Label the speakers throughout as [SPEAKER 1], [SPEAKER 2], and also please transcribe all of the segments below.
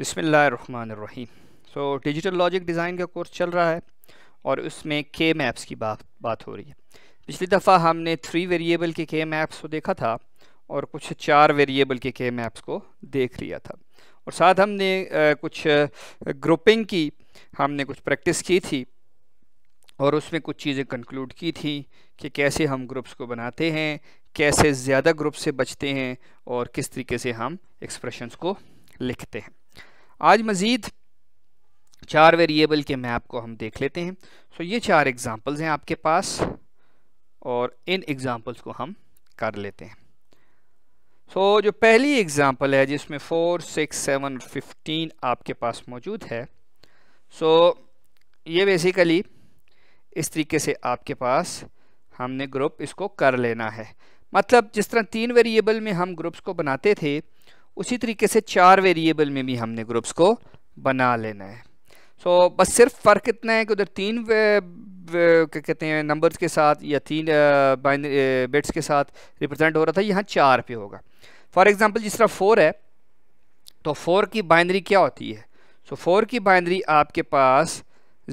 [SPEAKER 1] रही so digital logic design का course चल रहा है और उसमें के मैप्स की बात बात हो रही है पिछली दफ़ा हमने थ्री वेरिएबल के के मैप्स को देखा था और कुछ चार वेरिएबल के के मैप्स को देख लिया था और साथ हमने आ, कुछ ग्रुपिंग की हमने कुछ प्रैक्टिस की थी और उसमें कुछ चीज़ें कंक्लूड की थी कि कैसे हम ग्रुप्स को बनाते हैं कैसे ज़्यादा ग्रुप से बचते हैं और किस तरीके से हम एक्सप्रेशंस को लिखते हैं आज मज़ीद चार वेरिएबल के मैप को हम देख लेते हैं सो ये चार एग्ज़ाम्पल्स हैं आपके पास और इन एग्ज़ाम्पल्स को हम कर लेते हैं सो so, जो पहली एग्ज़ाम्पल है जिसमें फ़ोर सिक्स सेवन फिफ्टीन आपके पास मौजूद है सो so, ये बेसिकली इस तरीके से आपके पास हमने ग्रुप इसको कर लेना है मतलब जिस तरह तीन वेरिएबल में हम ग्रुप्स को बनाते थे उसी तरीके से चार वेरिएबल में भी हमने ग्रुप्स को बना लेना है सो so, बस सिर्फ फ़र्क इतना है कि उधर तीन क्या कहते हैं नंबर्स के साथ या तीन बिट्स के साथ रिप्रेजेंट हो रहा था यहाँ चार पे होगा फॉर एग्जांपल जिस तरह फोर है तो फोर की बाइनरी क्या होती है सो so, फोर की बाइनरी आपके पास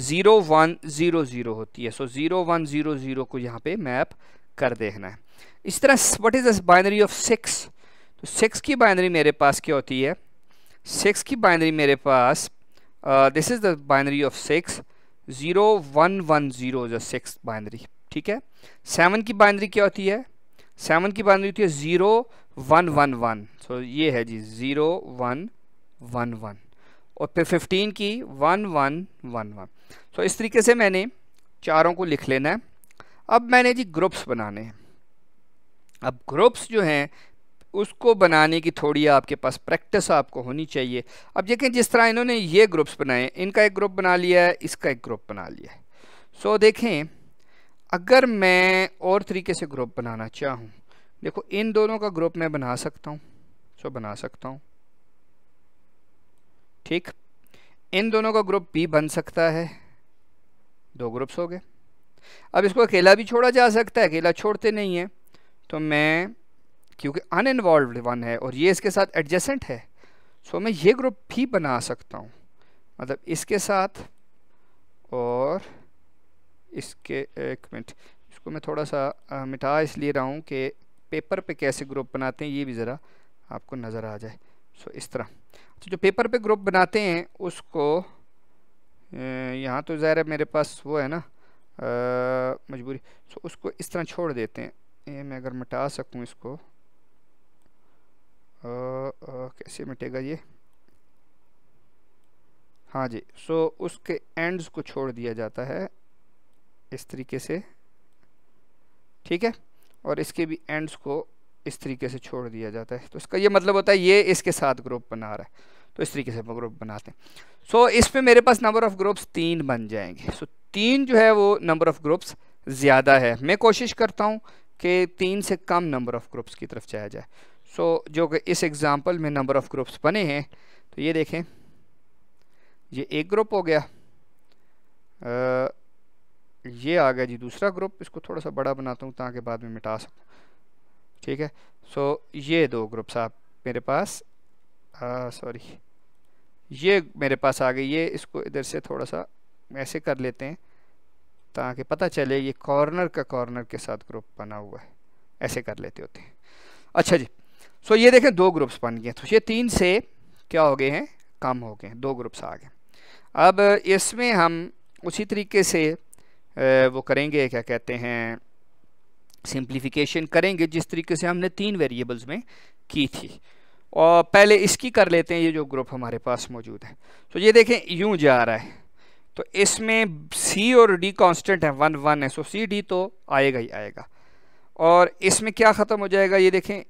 [SPEAKER 1] ज़ीरो वन ज़ीरो ज़ीरो होती है so zero one zero zero को यहाँ पे मैप कर देखना है इस तरह what is the binary of six तो सिक्स की बाइनरी मेरे पास क्या होती है सिक्स की बाइनरी मेरे पास this is the binary of six zero one one zero जो सिक्स बाइनरी ठीक है सेवन की बाइनरी क्या होती है सेवन की बाइनरी होती है zero one one one so ये है जी ज़ीरो वन वन वन और फिर फिफ्टीन की one one one one so इस तरीके से मैंने चारों को लिख लेना है अब मैंने जी ग्रुप्स बनाने हैं अब ग्रुप्स जो हैं उसको बनाने की थोड़ी आपके पास प्रैक्टिस आपको होनी चाहिए अब देखें जिस तरह इन्होंने ये ग्रुप्स बनाए इनका एक ग्रुप बना लिया है इसका एक ग्रुप बना लिया है सो so, देखें अगर मैं और तरीके से ग्रुप बनाना चाहूँ देखो इन दोनों का ग्रुप मैं बना सकता हूँ सो so, बना सकता हूँ ठीक इन दोनों का ग्रुप भी बन सकता है दो ग्रुप्स हो गए अब इसको अकेला भी छोड़ा जा सकता है अकेला छोड़ते नहीं है तो मैं क्योंकि अनइन्वॉल्व वन है और ये इसके साथ एडजेसेंट है सो मैं ये ग्रुप भी बना सकता हूँ मतलब इसके साथ और इसके एक मिनट इसको मैं थोड़ा सा मिटा इसलिए रहा हूँ कि पेपर पे कैसे ग्रुप बनाते हैं ये भी ज़रा आपको नज़र आ जाए सो इस तरह तो जो पेपर पे ग्रुप बनाते हैं उसको यहाँ तो ज़ाहिर है मेरे पास वो है ना मजबूरी सो उसको इस तरह छोड़ देते हैं ये मैं अगर मिटा सकूँ इसको कैसे मिटेगा ये हाँ जी सो so, उसके एंड्स को छोड़ दिया जाता है इस तरीके से ठीक है और इसके भी एंड्स को इस तरीके से छोड़ दिया जाता है तो इसका ये मतलब होता है ये इसके साथ ग्रुप बना रहा है तो इस तरीके से हम ग्रुप बनाते हैं सो so, इस पर मेरे पास नंबर ऑफ़ ग्रुप्स तीन बन जाएंगे सो so, तीन जो है वो नंबर ऑफ़ ग्रुप्स ज़्यादा है मैं कोशिश करता हूँ कि तीन से कम नंबर ऑफ़ ग्रुप्स की तरफ जाया जाए सो जो कि इस एग्ज़ाम्पल में नंबर ऑफ़ ग्रुप्स बने हैं तो ये देखें ये एक ग्रुप हो गया आ, ये आ गया जी दूसरा ग्रुप इसको थोड़ा सा बड़ा बनाता हूँ ताकि बाद में मिटा सकूँ ठीक है सो ये दो ग्रुप्स आप मेरे पास सॉरी ये मेरे पास आ गई ये इसको इधर से थोड़ा सा ऐसे कर लेते हैं ताकि पता चले ये कॉर्नर का कॉर्नर के साथ ग्रुप बना हुआ है ऐसे कर लेते होते हैं अच्छा जी सो ये देखें दो ग्रुप्स बन गए तो ये तीन से क्या हो गए हैं कम हो गए दो ग्रुप्स आ गए अब इसमें हम उसी तरीके से वो करेंगे क्या कहते हैं सिंप्लीफिकेशन करेंगे जिस तरीके से हमने तीन वेरिएबल्स में की थी और पहले इसकी कर लेते हैं ये जो ग्रुप हमारे पास मौजूद है तो ये देखें यूं जा रहा है तो इसमें सी और डी कांस्टेंट है वन वन है सो सी डी तो आएगा ही आएगा और इसमें क्या ख़त्म हो जाएगा ये देखें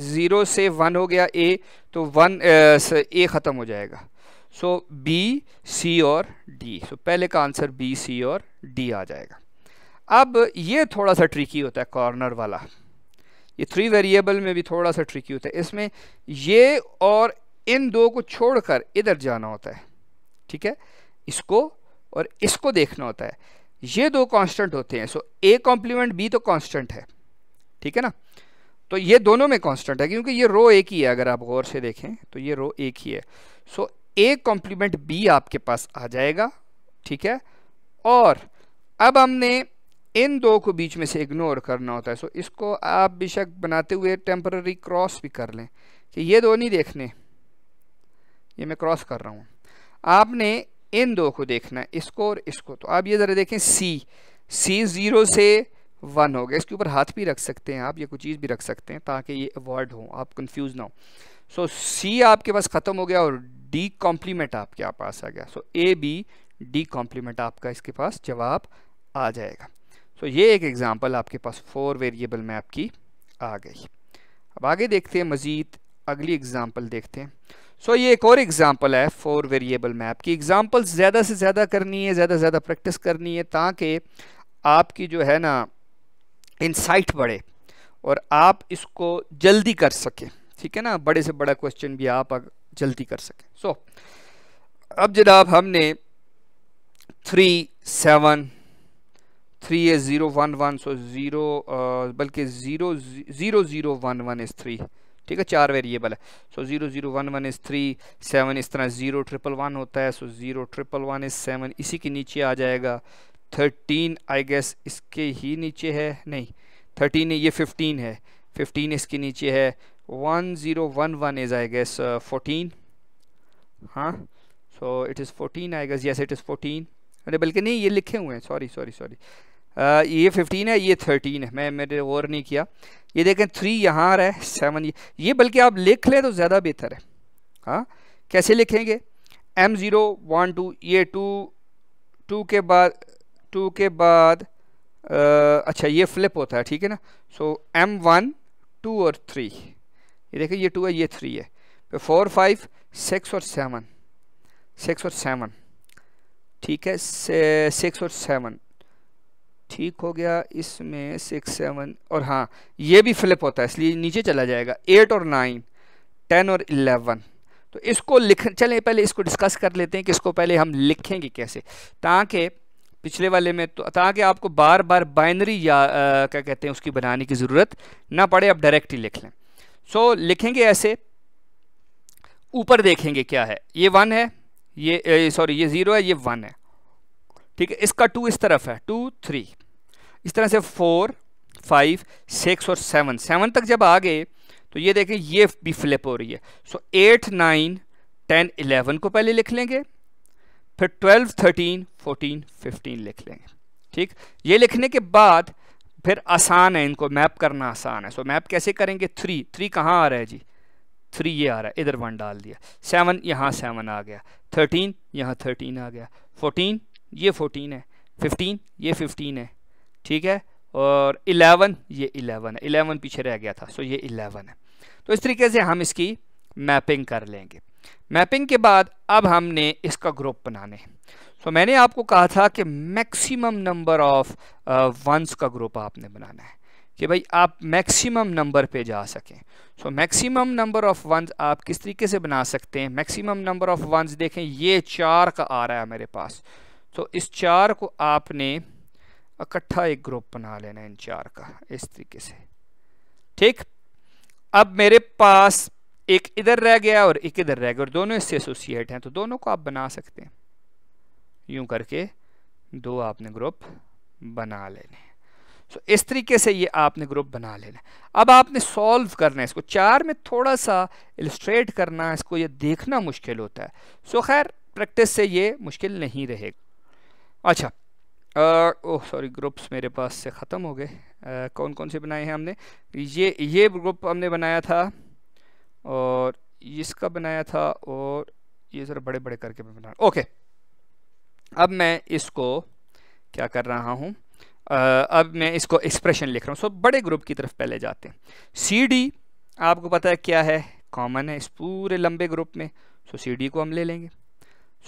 [SPEAKER 1] ज़ीरो से वन हो गया ए तो वन ए ख़त्म हो जाएगा सो बी सी और डी सो पहले का आंसर बी सी और डी आ जाएगा अब ये थोड़ा सा ट्रिकी होता है कॉर्नर वाला ये थ्री वेरिएबल में भी थोड़ा सा ट्रिकी होता है इसमें ये और इन दो को छोड़कर इधर जाना होता है ठीक है इसको और इसको देखना होता है ये दो कांस्टेंट होते हैं सो ए कॉम्प्लीमेंट बी तो कांस्टेंट है ठीक है ना तो ये दोनों में कांस्टेंट है क्योंकि ये रो एक ही है अगर आप गौर से देखें तो ये रो एक ही है सो ए कॉम्प्लीमेंट बी आपके पास आ जाएगा ठीक है और अब हमने इन दो को बीच में से इग्नोर करना होता है सो इसको आप बेशक बनाते हुए टेम्पररी क्रॉस भी कर लें कि ये दो नहीं देखने ये मैं क्रॉस कर रहा हूँ आपने इन दो को देखना है इसको और इसको तो आप ये ज़रा देखें सी सी ज़ीरो से वन हो गया इसके ऊपर हाथ भी रख सकते हैं आप या कोई चीज़ भी रख सकते हैं ताकि ये अवॉर्ड हो आप कंफ्यूज ना हो सो सी आपके पास ख़त्म हो गया और डी कॉम्प्लीमेंट आपके पास आ गया so A B D complement आपका इसके पास जवाब आ जाएगा सो so, ये एक एग्ज़ाम्पल आपके पास फोर वेरिएबल मैप की आ गई अब आगे देखते हैं मज़ीद अगली एग्ज़ाम्पल देखते हैं सो so, ये एक और एग्ज़ाम्पल है फोर वेरिएबल मैप की एग्ज़ाम्पल ज़्यादा से ज़्यादा करनी है ज़्यादा से ज़्यादा प्रैक्टिस करनी है ताकि आपकी जो है ना इंसाइट बढ़े और आप इसको जल्दी कर सकें ठीक है ना बड़े से बड़ा क्वेश्चन भी आप जल्दी कर सकें सो so, अब जनाब हमने थ्री सेवन थ्री है zero one one so zero बल्कि zero zero zero one one is three ठीक है चार वेरिएबल है so zero zero one one is three seven इस तरह ज़ीरो ट्रिपल वन होता है so zero triple one is seven इसी के नीचे आ जाएगा थर्टीन आई गेस इसके ही नीचे है नहीं थर्टीन ये फिफ्टीन है फिफ्टीन इसके नीचे है one zero one one is I guess fourteen हाँ so it is fourteen I guess yes it is fourteen अरे बल्कि नहीं ये लिखे हुए हैं सॉरी सॉरी सॉरी ये फिफ्टीन है ये थर्टीन है मैं मेरे और नहीं किया ये देखें थ्री यहाँ आ रहा है सेवन ये ये बल्कि आप लिख लें तो ज़्यादा बेहतर है हाँ कैसे लिखेंगे एम ज़ीरो वन टू ये टू टू के बाद टू के बाद आ, अच्छा ये फ्लिप होता है ठीक है ना सो एम वन टू और थ्री ये देखिए ये टू है ये थ्री है फिर फोर फाइव सिक्स और सेवन सिक्स और सेवन ठीक है सिक्स और सेवन ठीक हो गया इसमें सिक्स सेवन और हाँ ये भी फ्लिप होता है इसलिए नीचे चला जाएगा एट और नाइन टेन और इलेवन तो इसको लिख चलें पहले इसको डिस्कस कर लेते हैं कि इसको पहले हम लिखेंगे कैसे ताकि पिछले वाले में तो ताकि आपको बार बार बाइनरी या क्या कहते हैं उसकी बनाने की ज़रूरत ना पड़े आप डायरेक्ट ही लिख लें सो so, लिखेंगे ऐसे ऊपर देखेंगे क्या है ये वन है ये सॉरी ये ज़ीरो है ये वन है ठीक है इसका टू इस तरफ है टू थ्री इस तरह से फोर फाइव सिक्स और सेवन सेवन तक जब आ गए तो ये देखें ये भी फ्लिप हो रही है so eight nine ten eleven को पहले लिख लेंगे फिर ट्वेल्व थर्टीन 14, फिफ्टीन लिख लेंगे ठीक ये लिखने के बाद फिर आसान है इनको मैप करना आसान है सो मैप कैसे करेंगे थ्री थ्री कहाँ आ रहा है जी थ्री ये आ रहा है इधर वन डाल दिया सेवन यहाँ सेवन आ गया थर्टीन यहाँ थर्टीन आ गया फोर्टीन ये फोर्टीन है फिफ्टीन ये फिफ्टीन है ठीक है और इलेवन ये इलेवन है इलेवन पीछे रह गया था सो ये इलेवन है तो इस तरीके से हम इसकी मैपिंग कर लेंगे मैपिंग के बाद अब हमने इसका ग्रुप बनाने हैं तो so, मैंने आपको कहा था कि मैक्सिमम नंबर ऑफ वंस का ग्रुप आपने बनाना है कि भाई आप मैक्सिमम नंबर पे जा सकें सो तो मैक्सिमम नंबर ऑफ़ वंस आप किस तरीके से बना सकते हैं मैक्सिमम नंबर ऑफ़ वंस देखें ये चार का आ रहा है मेरे पास तो so, इस चार को आपने इकट्ठा एक ग्रुप बना लेना इन चार का इस तरीके से ठीक अब मेरे पास एक इधर रह गया और एक इधर रह गया और दोनों इससे एसोसिएट हैं तो दोनों को आप बना सकते हैं यूं करके दो आपने ग्रुप बना लेने सो इस तरीके से ये आपने ग्रुप बना लेना अब आपने सॉल्व करना है इसको चार में थोड़ा सा इलस्ट्रेट करना इसको ये देखना मुश्किल होता है सो खैर प्रैक्टिस से ये मुश्किल नहीं रहेगा अच्छा ओह सॉरी ग्रुप्स मेरे पास से ख़त्म हो गए कौन कौन से बनाए हैं हमने ये ये ग्रुप हमने बनाया था और इसका बनाया था और ये ज़रा बड़े बड़े करके मैं बना ओके अब मैं इसको क्या कर रहा हूँ अब मैं इसको एक्सप्रेशन लिख रहा हूँ सो बड़े ग्रुप की तरफ पहले जाते हैं सी डी आपको पता है क्या है कॉमन है इस पूरे लंबे ग्रुप में सो सी डी को हम ले लेंगे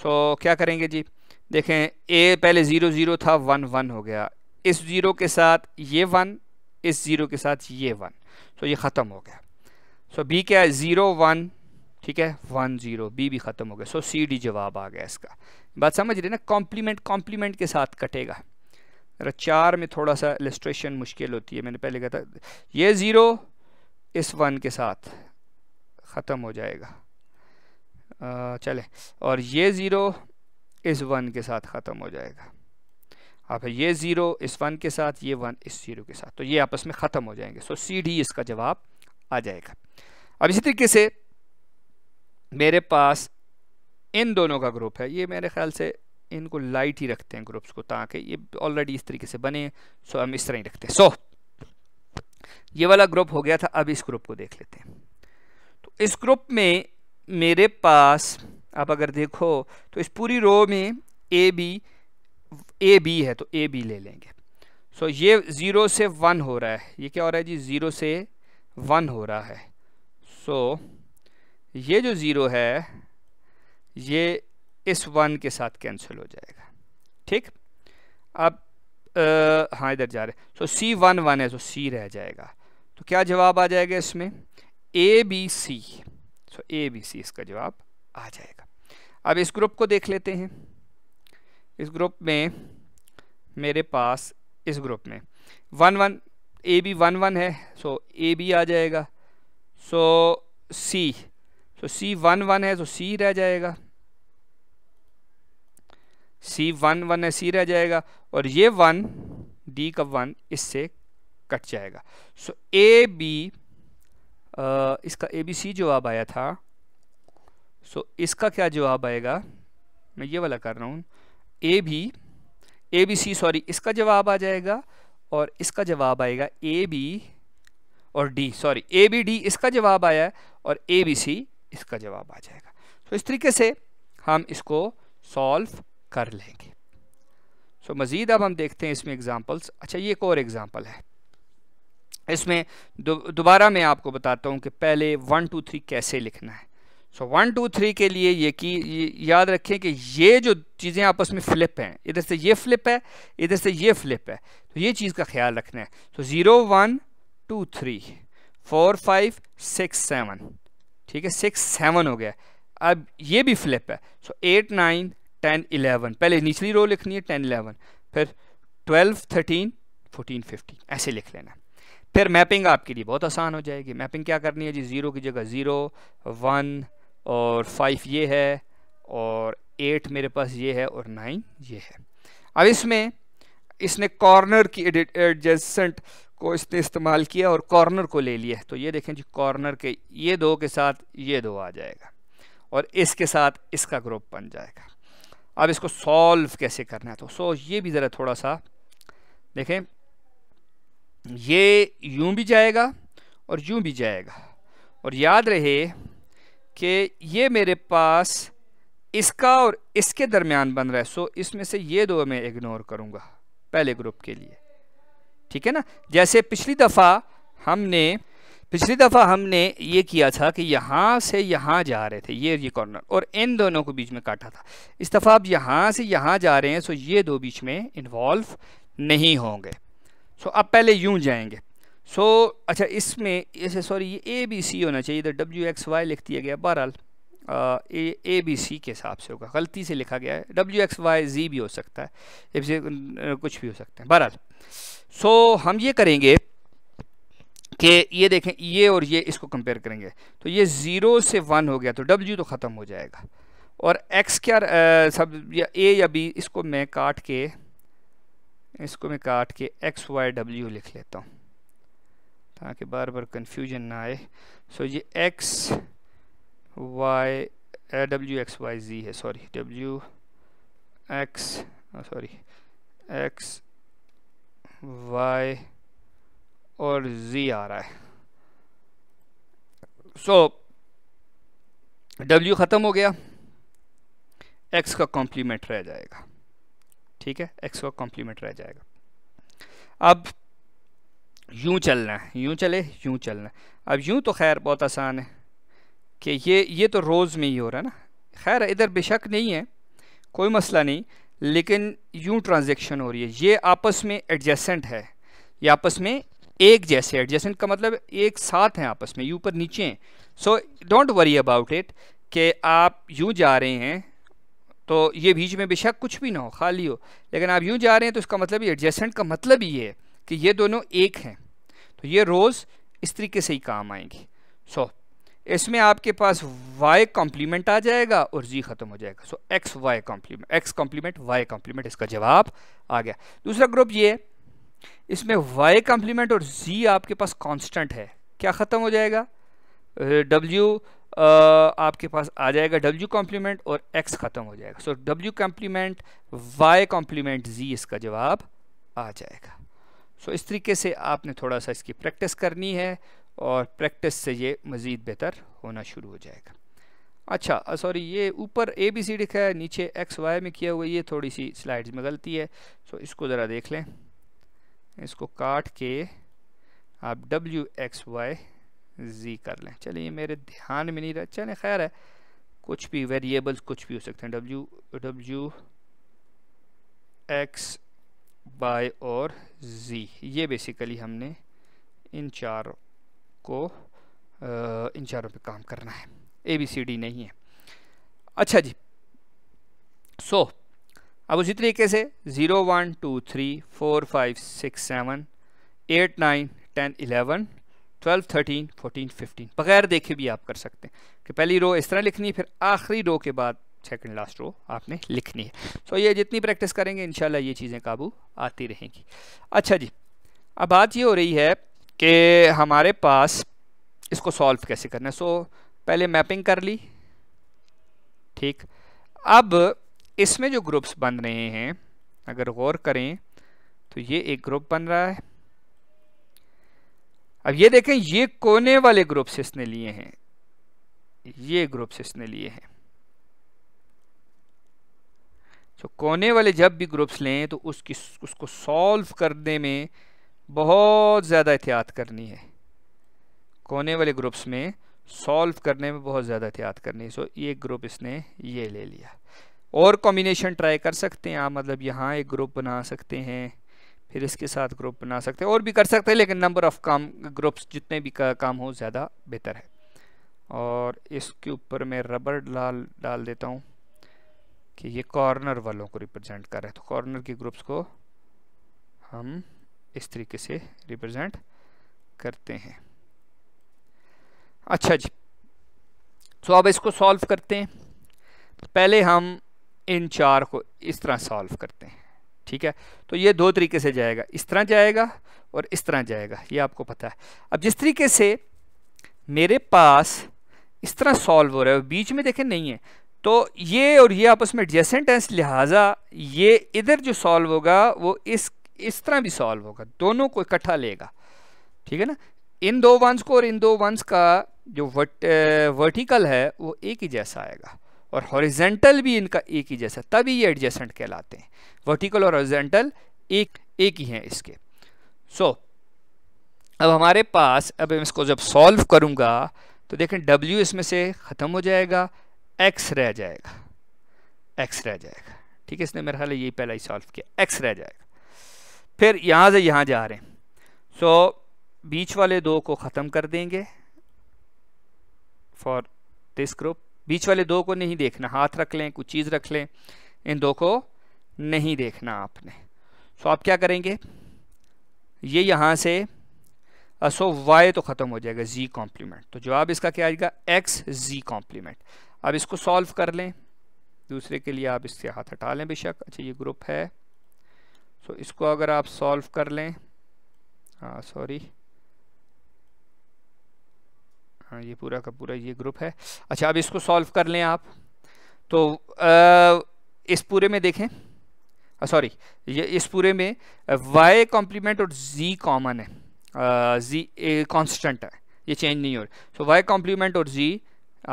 [SPEAKER 1] सो क्या करेंगे जी देखें ए पहले ज़ीरो ज़ीरो था वन वन हो गया इस ज़ीरो के साथ ये वन इस ज़ीरो के साथ ये वन सो ये ख़त्म हो गया सो बी क्या है ज़ीरो वन ठीक है वन ज़ीरो बी भी ख़त्म हो गया सो सी डी जवाब आ गया इसका बात समझ रहे ना कॉम्प्लीमेंट कॉम्प्लीमेंट के साथ कटेगा चार में थोड़ा सा एलिस्ट्रेशन मुश्किल होती है मैंने पहले कहा था ये ज़ीरो इस वन के साथ ख़त्म हो जाएगा चले और ये ज़ीरो इस वन के साथ ख़त्म हो जाएगा आप ये ज़ीरो इस वन के साथ ये वन इस ज़ीरो के साथ तो ये आपस में ख़त्म हो जाएंगे सो सी डी इसका जवाब आ जाएगा अब इसी तरीके से मेरे पास इन दोनों का ग्रुप है ये मेरे ख्याल से इनको लाइट ही रखते हैं ग्रुप्स को ताकि ये ऑलरेडी इस तरीके से बने सो हम इस तरह ही रखते हैं सो ये वाला ग्रुप हो गया था अब इस ग्रुप को देख लेते हैं तो इस ग्रुप में मेरे पास आप अगर देखो तो इस पूरी रो में ए बी ए बी है तो ए बी ले लेंगे सो ये ज़ीरो से वन हो रहा है ये क्या हो रहा है जी ज़ीरो से वन हो रहा है सो so, ये जो ज़ीरो है ये इस वन के साथ कैंसिल हो जाएगा ठीक अब आ, हाँ इधर जा रहे सो सी वन वन है सो सी रह जाएगा तो क्या जवाब आ जाएगा इसमें ए B C so A B सी इसका जवाब आ जाएगा अब इस ग्रुप को देख लेते हैं इस ग्रुप में मेरे पास इस ग्रुप में one one A B one one है सो ए बी आ जाएगा सो सी सो सी वन वन है तो सी रह जाएगा सी वन वन है सी रह जाएगा और ये वन डी का वन इससे कट जाएगा सो ए बी इसका ए बी सी जवाब आया था सो so, इसका क्या जवाब आएगा मैं ये वाला कर रहा हूँ A B A B C sorry इसका जवाब आ जाएगा और इसका जवाब आएगा ए बी और D sorry A B D इसका जवाब आया है और ए बी सी इसका जवाब आ जाएगा तो इस तरीके से हम इसको सॉल्व कर लेंगे सो so, मज़ीद अब हम देखते हैं इसमें एग्ज़ाम्पल्स अच्छा ये एक और एग्ज़ाम्पल है इसमें दोबारा दु, मैं आपको बताता हूँ कि पहले वन टू थ्री कैसे लिखना है सो वन टू थ्री के लिए ये कि याद रखें कि ये जो चीज़ें आपस में फ़्लिप हैं इधर से ये फ़्लिप है इधर से ये फ़्लिप है तो ये चीज़ का ख्याल रखना है तो zero one two three four five six seven ठीक है सिक्स सेवन हो गया अब ये भी फ्लिप है so eight nine ten eleven पहले निचली रो लिखनी है टेन इलेवन फिर ट्वेल्व थर्टीन फोर्टीन फिफ्टीन ऐसे लिख लेना फिर मैपिंग आपके लिए बहुत आसान हो जाएगी मैपिंग क्या करनी है जी ज़ीरो की जगह ज़ीरो वन और फाइव ये है और एट मेरे पास ये है और नाइन ये है अब इसमें इसने कॉर्नर की एडजेसेंट को इसने इस्तेमाल किया और कॉर्नर को ले लिया तो ये देखें जी कॉर्नर के ये दो के साथ ये दो आ जाएगा और इसके साथ इसका ग्रुप बन जाएगा अब इसको सॉल्व कैसे करना है तो सो ये भी ज़रा थोड़ा सा देखें ये यूं भी जाएगा और यूं भी जाएगा और याद रहे कि ये मेरे पास इसका और इसके दरमियान बन रहा है सो इसमें से ये दो मैं इग्नोर करूँगा पहले ग्रुप के लिए ठीक है ना जैसे पिछली दफ़ा हमने पिछली दफ़ा हमने ये किया था कि यहाँ से यहाँ जा रहे थे ये ये कॉर्नर और इन दोनों को बीच में काटा था इस दफ़ा आप यहाँ से यहाँ जा रहे हैं सो तो ये दो बीच में इन्वॉल्व नहीं होंगे सो अब पहले यूँ जाएंगे सो अच्छा इसमें ऐसे सॉरी ये ए बी सी होना चाहिए इधर डब्ल्यू एक्स वाई लिख दिया गया बहरहाल ए ए बी सी के हिसाब से होगा गलती से लिखा गया है डब्ल्यू एक्स वाई जी भी हो सकता है कुछ भी हो सकता है बहरहाल सो so, हम ये करेंगे कि ये देखें ये और ये इसको कंपेयर करेंगे तो ये ज़ीरो से वन हो गया तो डब्ल्यू तो ख़त्म हो जाएगा और एक्स क्या आ, सब या ए या बी इसको मैं काट के इसको मैं काट के एक्स वाई डब्ल्यू लिख लेता हूँ ताकि बार बार कन्फ्यूजन ना आए सो so, ये X Y W X Y Z है sorry W X sorry X Y और जी आ रहा है सो so, w ख़त्म हो गया x का कॉम्प्लीमेंट रह जाएगा ठीक है x का कॉम्प्लीमेंट रह जाएगा अब यूं चलना है यूं चले यूं चलना है अब यूं तो खैर बहुत आसान है कि ये ये तो रोज़ में ही हो रहा है ना खैर इधर बेशक नहीं है कोई मसला नहीं लेकिन यूँ ट्रांजेक्शन हो रही है ये आपस में एडजेसेंट है ये आपस में एक जैसे एडजेसेंट का मतलब एक साथ हैं आपस में पर नीचे हैं so don't worry about it कि आप यूँ जा रहे हैं तो ये बीच में बेशक कुछ भी ना हो खाली हो लेकिन आप यूँ जा रहे हैं तो इसका मतलब एडजेसेंट का मतलब ये है कि ये दोनों एक हैं तो ये रोज़ इस तरीके से ही काम आएंगे सो so, इसमें आपके पास y कॉम्प्लीमेंट आ जाएगा और z खत्म हो जाएगा so x y complement x complement y complement इसका जवाब आ गया दूसरा ग्रुप ये इसमें y कॉम्प्लीमेंट और z आपके पास कांस्टेंट है क्या ख़त्म हो जाएगा w आपके पास आ जाएगा w कॉम्प्लीमेंट और x ख़त्म हो जाएगा so so, w complement y complement z इसका जवाब आ जाएगा सो so, इस तरीके से आपने थोड़ा सा इसकी प्रैक्टिस करनी है और प्रैक्टिस से ये मज़ीद बेहतर होना शुरू हो जाएगा अच्छा सॉरी ये ऊपर ए बी सी लिखा है नीचे एक्स वाई में किया हुआ ये थोड़ी सी स्लाइड्स में गलती है सो इसको ज़रा देख लें इसको काट के आप डब्ल्यू एक्स वाई जी कर लें चलिए ये मेरे ध्यान में नहीं रहा चलें खैर है कुछ भी वेरिएबल्स कुछ भी हो सकते हैं डब्ल्यू डब्ल्यू एक्स बाय और जी ये बेसिकली हमने इन चारों आपको इन चारों पे काम करना है ए बी सी डी नहीं है अच्छा जी सो so, अब उसी तरीके से zero one two three four five six seven eight nine ten eleven twelve thirteen fourteen fifteen बगैर देखे भी आप कर सकते हैं कि पहली रो इस तरह लिखनी है फिर आखिरी रो के बाद सेकंड लास्ट रो आपने लिखनी है सो so, ये जितनी प्रैक्टिस करेंगे इन ये चीज़ें काबू आती रहेंगी अच्छा जी अब बात ये हो रही है कि हमारे पास इसको सॉल्व कैसे करना है सो पहले मैपिंग कर ली ठीक अब इसमें जो ग्रुप्स बन रहे हैं अगर गौर करें तो ये एक ग्रुप बन रहा है अब ये देखें ये कोने वाले ग्रुप्स इसने लिए हैं ये ग्रुप्स इसने लिए हैं तो कोने वाले जब भी ग्रुप्स लें तो उसकी उसको सॉल्व करने में बहुत ज़्यादा एहतियात करनी है कोने वाले ग्रुप्स में सॉल्व करने में बहुत ज़्यादा एहतियात करनी है सो ये ग्रुप इसने ये ले लिया और कॉम्बिनेशन ट्राई कर सकते हैं आप मतलब यहाँ एक ग्रुप बना सकते हैं फिर इसके साथ ग्रुप बना सकते हैं और भी कर सकते हैं लेकिन नंबर ऑफ़ काम ग्रुप्स जितने भी का, काम हो ज़्यादा बेहतर है और इसके ऊपर मैं रबर डाल डाल देता हूँ कि ये कॉर्नर वालों को रिप्रेजेंट कर रहे हैं तो कॉर्नर के ग्रुप्स को हम इस तरीके से रिप्रेजेंट करते हैं अच्छा जी तो अब इसको सॉल्व करते हैं तो पहले हम इन चार को इस तरह सॉल्व करते हैं ठीक है तो ये दो तरीके से जाएगा इस तरह जाएगा और इस तरह जाएगा ये आपको पता है अब जिस तरीके से मेरे पास इस तरह सॉल्व हो रहा है बीच में देखें नहीं है तो ये और ये आपस में एडजेसेंट हैं लिहाजा ये इधर जो सॉल्व होगा वो इस इस तरह भी सॉल्व होगा दोनों को इकट्ठा लेगा ठीक है ना इन दो वंस को और इन दो वंस का जो वर्ट वर्टिकल है वो एक ही जैसा आएगा और हॉरिजेंटल भी इनका एक ही जैसा तभी ये एडजेसेंट कहलाते हैं वर्टिकल और हॉरिजेंटल एक एक ही हैं इसके सो so, अब हमारे पास अब इसको जब सॉल्व करूंगा तो देखें डब्ल्यू इसमें से ख़त्म हो जाएगा एक्स रह जाएगा एक्स रह जाएगा ठीक है इसने मेरा ख्याल यही पहला ही सॉल्व किया एक्स रह जाएगा फिर यहाँ से यहाँ जा रहे हैं सो so, बीच वाले दो को ख़त्म कर देंगे फॉर दिस ग्रुप बीच वाले दो को नहीं देखना हाथ रख लें कुछ चीज़ रख लें इन दो को नहीं देखना आपने सो so, आप क्या करेंगे ये यहाँ से सो वाई तो ख़त्म हो जाएगा जी कॉम्प्लीमेंट तो जवाब इसका क्या आएगा एक्स जी कॉम्प्लीमेंट अब इसको सॉल्व कर लें दूसरे के लिए आप इससे हाथ हटा लें बेशक अच्छा ये ग्रुप है सो तो so, इसको अगर आप सॉल्व कर लें हाँ सॉरी हाँ ये पूरा का पूरा ये ग्रुप है अच्छा अब इसको सॉल्व कर लें आप तो आ, इस पूरे में देखें सॉरी ये इस पूरे में y कॉम्प्लीमेंट और z कॉमन है जी z कॉन्स्टेंट है ये चेंज नहीं हो रहा सो so, y कॉम्प्लीमेंट और z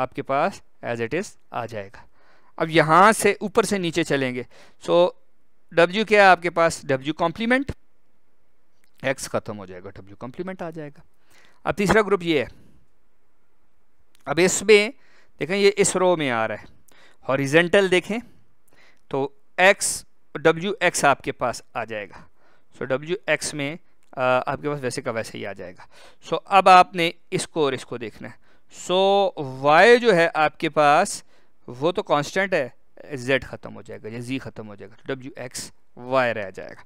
[SPEAKER 1] आपके पास एज इट इज़ आ जाएगा अब यहाँ से ऊपर से नीचे चलेंगे सो so, डब्ल्यू क्या है आपके पास डब्ल्यू कॉम्प्लीमेंट एक्स खत्म हो जाएगा डब्ल्यू कॉम्प्लीमेंट आ जाएगा अब तीसरा ग्रुप ये है अब इसमें देखें ये इस रो में आ रहा है हॉरिजेंटल देखें तो एक्स डब्ल्यू एक्स आपके पास आ जाएगा सो डब्ल्यू एक्स में आ, आपके पास वैसे का वैसे ही आ जाएगा सो so, अब आपने इसको और इसको देखना है सो so, वाई जो है आपके पास वो तो कॉन्स्टेंट है जेड ख़त्म हो जाएगा या जी ख़त्म हो जाएगा तो डब्ल्यू एक्स वाई रह जाएगा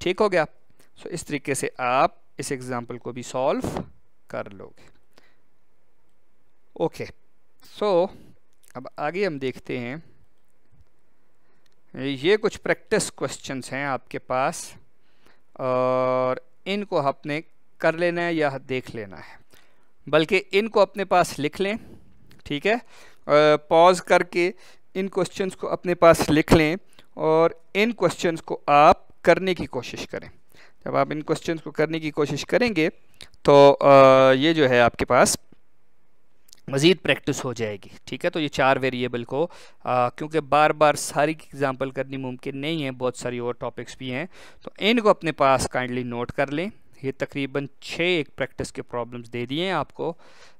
[SPEAKER 1] ठीक हो गया सो इस तरीके से आप इस एग्ज़ाम्पल को भी सॉल्व कर लोगे ओके सो अब आगे हम देखते हैं ये कुछ प्रैक्टिस क्वेश्चंस हैं आपके पास और इनको आपने कर लेना है या देख लेना है बल्कि इनको अपने पास लिख लें ठीक है पॉज करके इन क्वेश्चंस को अपने पास लिख लें और इन क्वेश्चंस को आप करने की कोशिश करें जब आप इन क्वेश्चंस को करने की कोशिश करेंगे तो ये जो है आपके पास मज़ीद प्रैक्टिस हो जाएगी ठीक है तो ये चार वेरिएबल को क्योंकि बार बार सारी की एग्ज़ाम्पल करनी मुमकिन नहीं है बहुत सारी और टॉपिक्स भी हैं तो इनको अपने पास काइंडली नोट कर लें ये तकरीबन छः एक प्रैक्टिस के प्रॉब्लम्स दे दिए हैं आपको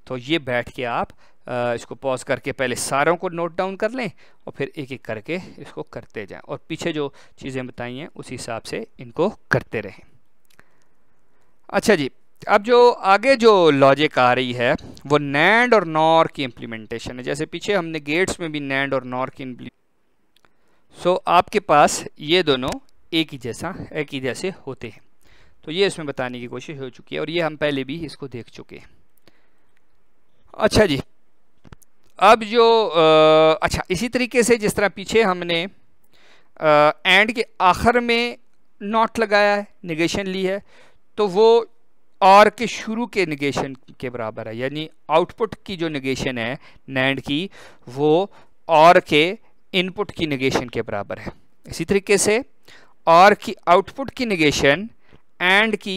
[SPEAKER 1] तो ये बैठ के आप आ, इसको पॉज करके पहले सारों को नोट डाउन कर लें और फिर एक एक करके इसको करते जाएं और पीछे जो चीज़ें बताई हैं उस हिसाब से इनको करते रहें अच्छा जी अब जो आगे जो लॉजिक आ रही है वो नैंड और नॉर की इम्प्लीमेंटेशन है जैसे पीछे हमने गेट्स में भी नैंड और नॉर की सो so, आपके पास ये दोनों एक ही जैसा एक ही जैसे होते हैं तो ये इसमें बताने की कोशिश हो चुकी है और ये हम पहले भी इसको देख चुके हैं अच्छा जी अब जो आ, अच्छा इसी तरीके से जिस तरह पीछे हमने एंड के आखिर में नॉट लगाया है निगेशन ली है तो वो और के शुरू के निगेशन के बराबर है यानी आउटपुट की जो निगेशन है नैंड की वो और के इनपुट की निगेशन के बराबर है इसी तरीके से और की आउटपुट की निगेशन एंड की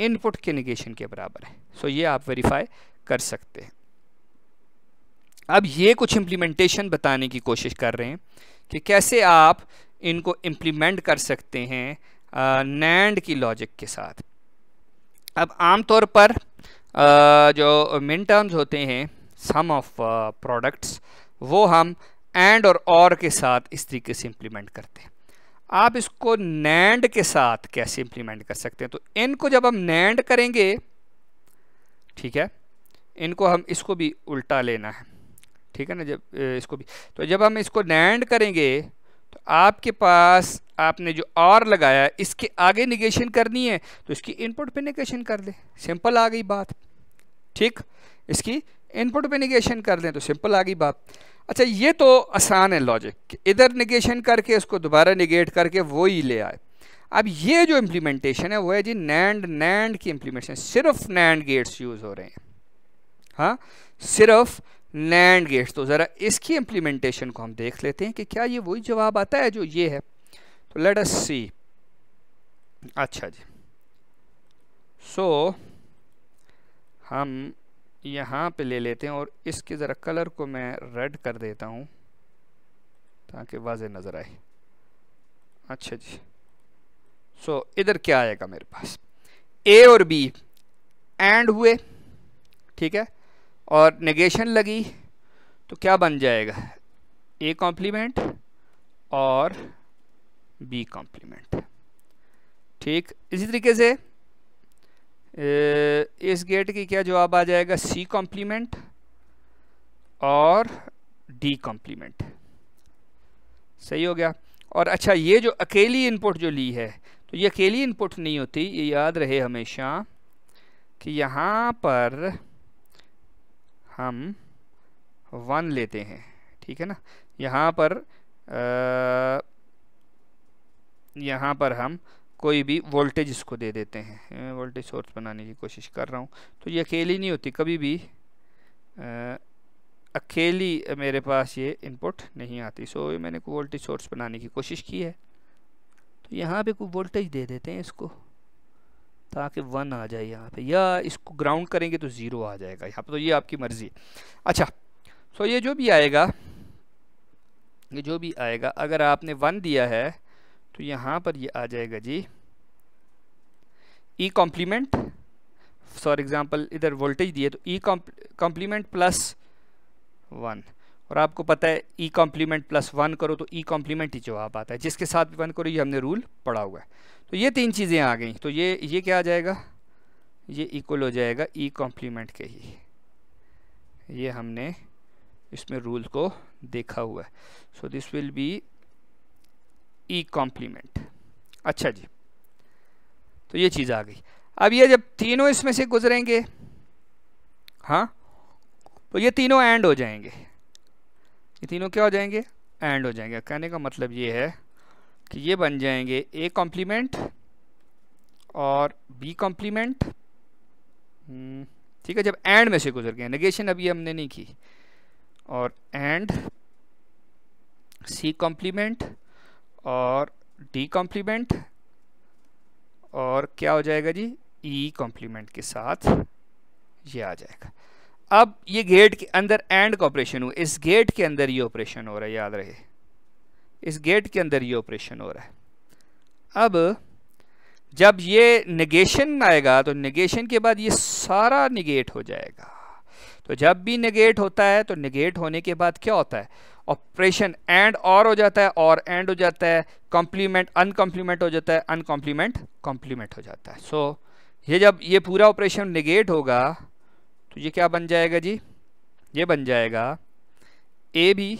[SPEAKER 1] इनपुट के निगेशन के बराबर है सो so ये आप वेरीफाई कर सकते हैं अब ये कुछ इम्प्लीमेंटेशन बताने की कोशिश कर रहे हैं कि कैसे आप इनको इम्प्लीमेंट कर सकते हैं नैंड की लॉजिक के साथ अब आमतौर पर आ, जो मिन टर्म्स होते हैं सम ऑफ प्रोडक्ट्स वो हम एंड और और के साथ इस तरीके से इम्प्लीमेंट करते हैं आप इसको नैंड के साथ कैसे इम्प्लीमेंट कर सकते हैं तो इनको जब हम नैंड करेंगे ठीक है इनको हम इसको भी उल्टा लेना है ठीक है ना जब इसको भी तो जब हम इसको नैंड करेंगे तो आपके पास आपने जो और लगाया इसके आगे निगेशन करनी है तो इसकी इनपुट पे निगेशन कर दे सिंपल आ गई बात ठीक इसकी इनपुट पे निगेशन कर दें तो सिंपल आ गई बात अच्छा ये तो आसान है लॉजिक इधर निगेशन करके उसको दोबारा निगेट करके वो ही ले आए अब ये जो इम्प्लीमेंटेशन है वो है जी नैंड नैंड की इम्प्लीमेंटेशन सिर्फ नैंड गेट्स यूज़ हो रहे हैं हाँ सिर्फ नैंड गेट्स तो ज़रा इसकी इम्प्लीमेंटेशन को हम देख लेते हैं कि क्या ये वही जवाब आता है जो ये है तो लेट अस सी अच्छा जी सो so, हम यहाँ पे ले लेते हैं और इसके ज़रा कलर को मैं रेड कर देता हूँ ताकि वाज नज़र आए अच्छा जी सो इधर क्या आएगा मेरे पास ए और बी एंड हुए ठीक है और नेगेशन लगी तो क्या बन जाएगा ए कॉम्प्लीमेंट और बी कॉम्प्लीमेंट ठीक इसी तरीके से इस गेट की क्या जवाब आ जाएगा सी कॉम्प्लीमेंट और डी कॉम्प्लीमेंट सही हो गया और अच्छा ये जो अकेली इनपुट जो ली है तो ये अकेली इनपुट नहीं होती ये याद रहे हमेशा कि यहाँ पर हम वन लेते हैं ठीक है ना यहाँ पर आ, यहाँ पर हम कोई भी वोल्टेज इसको दे देते हैं मैं वोल्टेज सोर्स बनाने की कोशिश कर रहा हूँ तो ये अकेली नहीं होती कभी भी आ, अकेली मेरे पास ये इनपुट नहीं आती सो मैंने कोई वोल्टेज सोर्स बनाने की कोशिश की है तो यहाँ पे कोई वोल्टेज दे देते हैं इसको ताकि वन आ जाए यहाँ पे या इसको ग्राउंड करेंगे तो ज़ीरो आ जाएगा यहाँ पर तो ये आपकी मर्ज़ी है अच्छा सो ये जो भी आएगा ये जो भी आएगा अगर आपने वन दिया है तो यहाँ पर ये आ जाएगा जी ई कॉम्प्लीमेंट फॉर एग्जांपल इधर वोल्टेज दिए तो ई कॉम्प्लीमेंट प्लस वन और आपको पता है ई कॉम्प्लीमेंट प्लस वन करो तो ई e कॉम्प्लीमेंट ही जवाब आता है जिसके साथ भी वन करो ये हमने रूल पढ़ा हुआ है तो ये तीन चीज़ें आ गई तो ये ये क्या आ जाएगा ये इक्वल हो जाएगा ई e कॉम्प्लीमेंट के ही ये हमने इसमें रूल को देखा हुआ है so this will be E e complement अच्छा जी तो ये चीज़ आ गई अब ये जब तीनों इसमें से गुजरेंगे हाँ तो ये तीनों एंड हो जाएंगे ये तीनों क्या हो जाएंगे एंड हो जाएंगे कहने का मतलब ये है कि ये बन जाएंगे ए कॉम्प्लीमेंट और बी कॉम्प्लीमेंट ठीक है जब एंड में से गुजर गए नेगेशन अभी हमने नहीं की और एंड सी कॉम्प्लीमेंट और डी कॉम्प्लीमेंट और क्या हो जाएगा जी ई e कॉम्प्लीमेंट के साथ ये आ जाएगा अब ये गेट के अंदर एंड का ऑपरेशन हुआ इस गेट के अंदर ये ऑपरेशन हो रहा है याद रहे इस गेट के अंदर ये ऑपरेशन हो रहा है अब जब ये निगेशन आएगा तो निगेशन के बाद ये सारा निगेट हो जाएगा तो जब भी निगेट होता है तो निगेट होने के बाद क्या होता है ऑपरेशन एंड और हो जाता है और एंड हो जाता है कॉम्प्लीमेंट अनकम्प्लीमेंट हो जाता है अनकॉम्प्लीमेंट कॉम्प्लीमेंट हो जाता है सो so, ये जब ये पूरा ऑपरेशन निगेट होगा तो ये क्या बन जाएगा जी ये बन जाएगा ए बी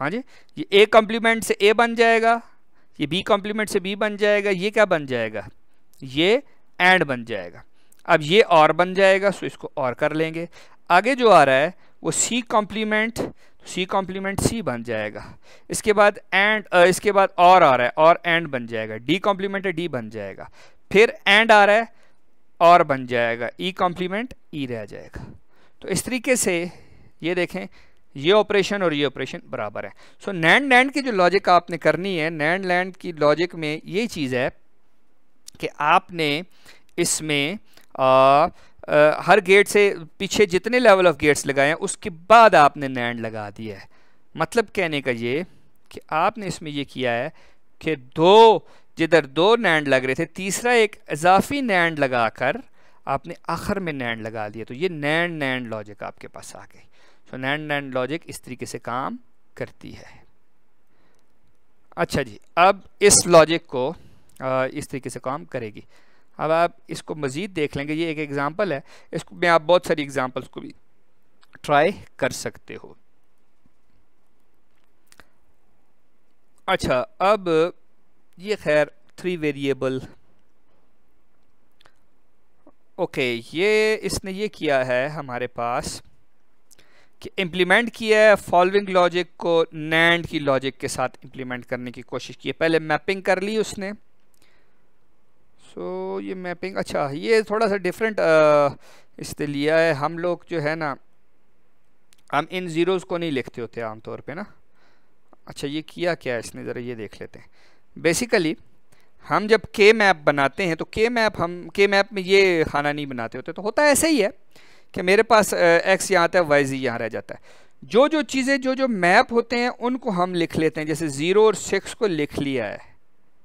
[SPEAKER 1] हाँ जी ये ए कॉम्प्लीमेंट से ए बन जाएगा ये बी कॉम्प्लीमेंट से बी बन जाएगा ये क्या बन जाएगा ये एंड बन जाएगा अब ये और बन जाएगा सो इसको और कर लेंगे आगे जो आ रहा है वो सी कॉम्प्लीमेंट सी कॉम्प्लीमेंट सी बन जाएगा इसके बाद एंड इसके बाद और आ रहा है और एंड बन जाएगा डी कॉम्प्लीमेंट डी बन जाएगा फिर एंड आ रहा है और बन जाएगा ई कॉम्प्लीमेंट ई रह जाएगा तो इस तरीके से ये देखें ये ऑपरेशन और ये ऑपरेशन बराबर है सो नैंड लैंड की जो लॉजिक आपने करनी है नैंड लैंड की लॉजिक में ये चीज़ है कि आपने इसमें आ, हर गेट से पीछे जितने लेवल ऑफ गेट्स लगाए हैं उसके बाद आपने नैंड लगा दिया है मतलब कहने का ये कि आपने इसमें ये किया है कि दो जिधर दो नैंड लग रहे थे तीसरा एक इजाफी नैंड लगा कर आपने आखिर में नैंड लगा दिया तो ये नैंड नैंड लॉजिक आपके पास आ गई तो नैंड नैंड लॉजिक इस तरीके से काम करती है अच्छा जी अब इस लॉजिक को इस तरीके से काम करेगी अब आप इसको मज़ीद देख लेंगे ये एक एग्ज़ाम्पल है इसको में आप बहुत सारी एग्ज़ाम्पल्स को भी ट्राई कर सकते हो अच्छा अब ये खैर थ्री वेरिएबल ओके ये इसने ये किया है हमारे पास कि इम्प्लीमेंट किया है फॉलोइंग लॉजिक को नैंड की लॉजिक के साथ इम्प्लीमेंट करने की कोशिश की है पहले मैपिंग कर ली उसने सो ये मैपिंग अच्छा ये थोड़ा सा डिफरेंट इससे लिया है हम लोग जो है ना हम इन ज़ीरोज़ को नहीं लिखते होते आमतौर पे ना अच्छा ये किया क्या है इसने ज़रा ये देख लेते हैं बेसिकली हम जब के मैप बनाते हैं तो के मैप हम के मैप में ये खाना नहीं बनाते होते तो होता ऐसे ही है कि मेरे पास एक्स यहाँ आता है वाई जी यहाँ रह जाता है जो जो चीज़ें जो जो मैप होते हैं उनको हम लिख लेते हैं जैसे ज़ीरो और सिक्स को लिख लिया है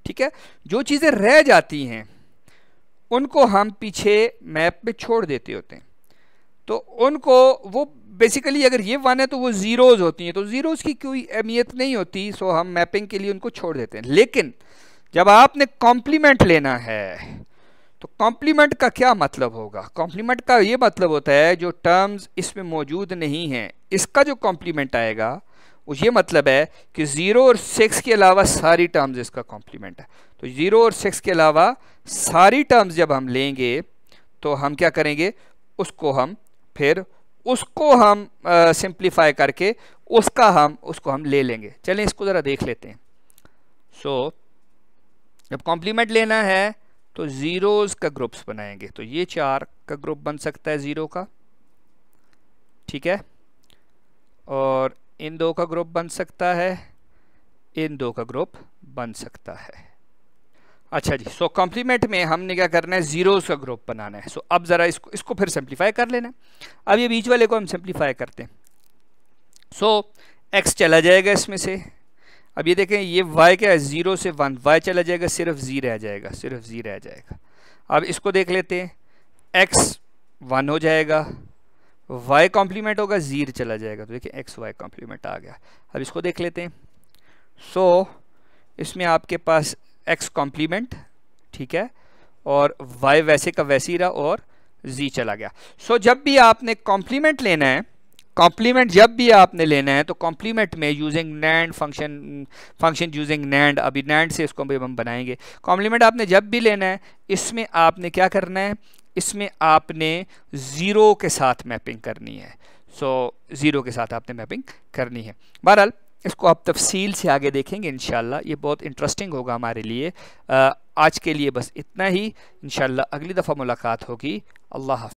[SPEAKER 1] ठीक है जो चीज़ें रह जाती हैं उनको हम पीछे मैप में छोड़ देते होते हैं तो उनको वो बेसिकली अगर ये वन है तो वो ज़ीरोज़ होती हैं तो ज़ीरोज़ की कोई अहमियत नहीं होती सो हम मैपिंग के लिए उनको छोड़ देते हैं लेकिन जब आपने कॉम्प्लीमेंट लेना है तो कॉम्प्लीमेंट का क्या मतलब होगा कॉम्प्लीमेंट का ये मतलब होता है जो टर्म्स इसमें मौजूद नहीं हैं इसका जो कॉम्प्लीमेंट आएगा और ये मतलब है कि ज़ीरो और सिक्स के अलावा सारी टर्म्स इसका कॉम्प्लीमेंट है तो ज़ीरो और सिक्स के अलावा सारी टर्म्स जब हम लेंगे तो हम क्या करेंगे उसको हम फिर उसको हम सिंप्लीफाई करके उसका हम उसको हम ले लेंगे चलें इसको ज़रा देख लेते हैं सो so, जब कॉम्प्लीमेंट लेना है तो ज़ीरोज़ का ग्रुप्स बनाएंगे तो ये चार का ग्रुप बन सकता है ज़ीरो का ठीक है और इन दो का ग्रुप बन सकता है इन दो का ग्रुप बन सकता है अच्छा जी सो so कॉम्प्लीमेंट में हमने क्या करना है जीरो का ग्रुप बनाना है सो so अब ज़रा इसको इसको फिर सिंप्लीफाई कर लेना अब ये बीच वाले को हम सिंप्लीफाई करते हैं सो so, एक्स चला जाएगा इसमें से अब ये देखें ये वाई क्या है ज़ीरो से वन वाई चला जाएगा सिर्फ जी रह जाएगा सिर्फ जी रह जाएगा अब इसको देख लेते हैं एक्स वन हो जाएगा वाई कॉम्प्लीमेंट होगा ज़ीर चला जाएगा तो देखिए एक्स वाई कॉम्प्लीमेंट आ गया अब इसको देख लेते हैं सो so, इसमें आपके पास एक्स कॉम्प्लीमेंट ठीक है और वाई वैसे का वैसे ही रहा और जी चला गया सो so, जब भी आपने कॉम्प्लीमेंट लेना है कॉम्प्लीमेंट जब भी आपने लेना है तो कॉम्प्लीमेंट में using NAND function function using NAND अभी नैंड से इसको भी हम बनाएंगे कॉम्प्लीमेंट आपने जब भी लेना है इसमें आपने क्या करना है इसमें आपने ज़ीरो के साथ मैपिंग करनी है सो so, ज़ीरो के साथ आपने मैपिंग करनी है बहरहाल इसको आप तफसील से आगे देखेंगे इन ये बहुत इंटरेस्टिंग होगा हमारे लिए आज के लिए बस इतना ही इन अगली दफ़ा मुलाकात होगी अल्लाह